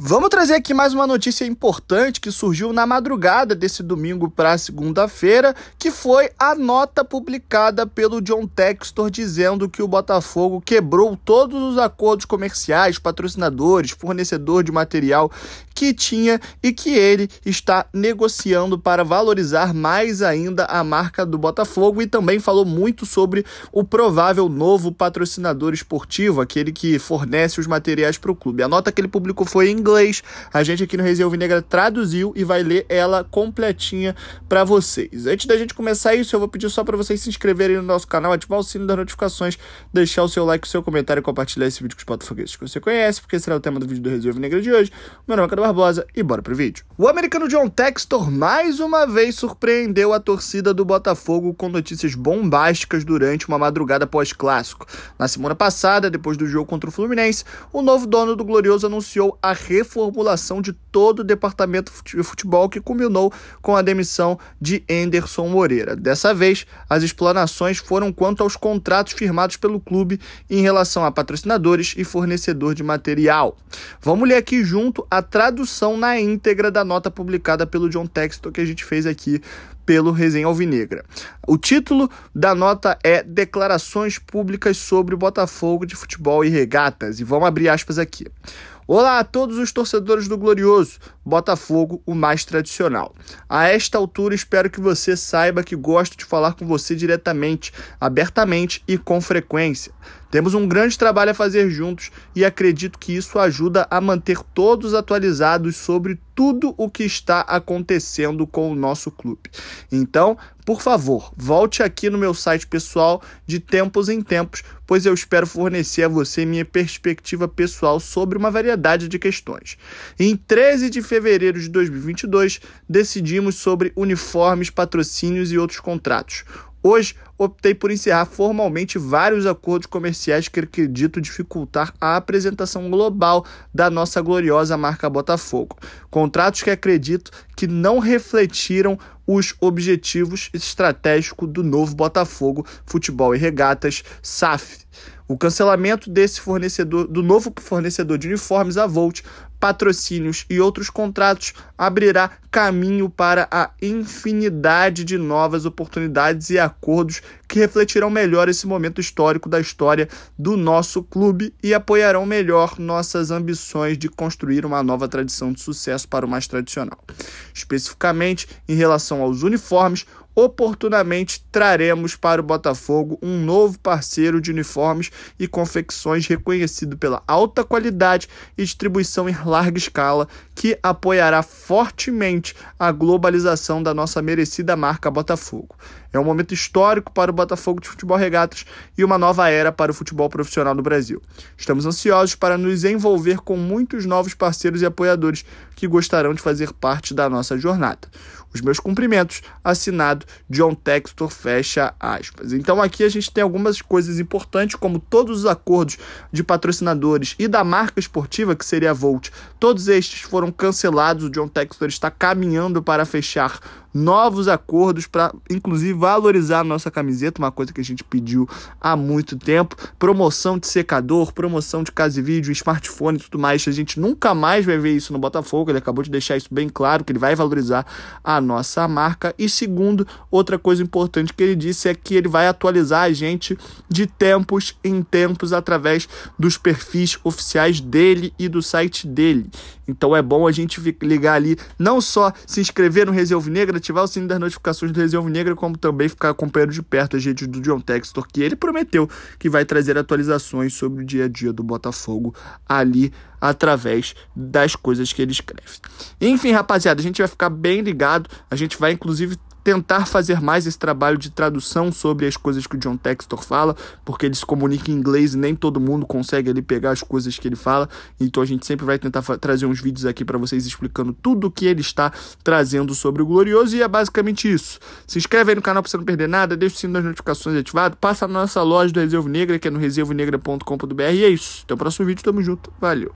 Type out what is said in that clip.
Vamos trazer aqui mais uma notícia importante que surgiu na madrugada desse domingo para segunda-feira, que foi a nota publicada pelo John Textor dizendo que o Botafogo quebrou todos os acordos comerciais, patrocinadores, fornecedor de material que tinha e que ele está negociando para valorizar mais ainda a marca do Botafogo e também falou muito sobre o provável novo patrocinador esportivo, aquele que fornece os materiais para o clube. A nota que ele publicou foi em inglês. A gente aqui no Resenha Alvinegra traduziu e vai ler ela completinha para vocês. Antes da gente começar isso, eu vou pedir só para vocês se inscreverem no nosso canal, ativar o sino das notificações, deixar o seu like, o seu comentário e compartilhar esse vídeo com os botafogueses que você conhece, porque será o tema do vídeo do Resenha Alvinegra de hoje. Meu nome é Cadu Barbosa e bora pro vídeo. O americano John Textor mais uma vez surpreendeu a torcida do Botafogo com notícias bombásticas durante uma madrugada pós-clássico. Na semana passada, depois do jogo contra o Fluminense, o novo dono do Glorioso anunciou a re reformulação de todo o departamento de futebol que culminou com a demissão de Anderson Moreira. Dessa vez, as explanações foram quanto aos contratos firmados pelo clube em relação a patrocinadores e fornecedor de material. Vamos ler aqui junto a tradução na íntegra da nota publicada pelo John Texton que a gente fez aqui pelo Resenha Alvinegra. O título da nota é Declarações Públicas sobre o Botafogo de Futebol e Regatas. E vamos abrir aspas aqui. Olá a todos os torcedores do Glorioso, Botafogo, o mais tradicional. A esta altura, espero que você saiba que gosto de falar com você diretamente, abertamente e com frequência. Temos um grande trabalho a fazer juntos e acredito que isso ajuda a manter todos atualizados sobre tudo o que está acontecendo com o nosso clube. Então, por favor, volte aqui no meu site pessoal de tempos em tempos, pois eu espero fornecer a você minha perspectiva pessoal sobre uma variedade de questões. Em 13 de fevereiro de 2022, decidimos sobre uniformes, patrocínios e outros contratos. Hoje, optei por encerrar formalmente vários acordos comerciais que acredito dificultar a apresentação global da nossa gloriosa marca Botafogo. Contratos que acredito que não refletiram os objetivos estratégicos do novo Botafogo Futebol e Regatas SAF. O cancelamento desse fornecedor, do novo fornecedor de uniformes, a Volt, patrocínios e outros contratos abrirá caminho para a infinidade de novas oportunidades e acordos que refletirão melhor esse momento histórico da história do nosso clube e apoiarão melhor nossas ambições de construir uma nova tradição de sucesso para o mais tradicional. Especificamente em relação aos uniformes, oportunamente traremos para o Botafogo um novo parceiro de uniformes e confecções reconhecido pela alta qualidade e distribuição em larga escala, que apoiará fortemente a globalização da nossa merecida marca Botafogo. É um momento histórico para o Botafogo de Futebol Regatas e uma nova era para o futebol profissional no Brasil. Estamos ansiosos para nos envolver com muitos novos parceiros e apoiadores que gostarão de fazer parte da nossa jornada. Os meus cumprimentos, assinado John Textor, fecha aspas. Então aqui a gente tem algumas coisas importantes, como todos os acordos de patrocinadores e da marca esportiva, que seria a Volt. Todos estes foram cancelados, o John Textor está caminhando para fechar novos acordos para, inclusive, valorizar a nossa camiseta, uma coisa que a gente pediu há muito tempo. Promoção de secador, promoção de casa e vídeo, smartphone e tudo mais. A gente nunca mais vai ver isso no Botafogo. Ele acabou de deixar isso bem claro, que ele vai valorizar a nossa marca. E segundo, outra coisa importante que ele disse é que ele vai atualizar a gente de tempos em tempos através dos perfis oficiais dele e do site dele. Então é bom a gente ligar ali, não só se inscrever no Reserva Negra, ativar o sininho das notificações do Resenha Negra, como também ficar acompanhando de perto a gente do John Textor, que ele prometeu que vai trazer atualizações sobre o dia a dia do Botafogo ali através das coisas que ele escreve. Enfim, rapaziada, a gente vai ficar bem ligado, a gente vai inclusive tentar fazer mais esse trabalho de tradução sobre as coisas que o John Textor fala, porque ele se comunica em inglês e nem todo mundo consegue ali pegar as coisas que ele fala. Então a gente sempre vai tentar trazer uns vídeos aqui para vocês explicando tudo o que ele está trazendo sobre o Glorioso e é basicamente isso. Se inscreve aí no canal para você não perder nada, deixa o sino das notificações ativado, passa na nossa loja do Reservo Negra, que é no reservonegra.com.br e é isso. Até o próximo vídeo, tamo junto, valeu!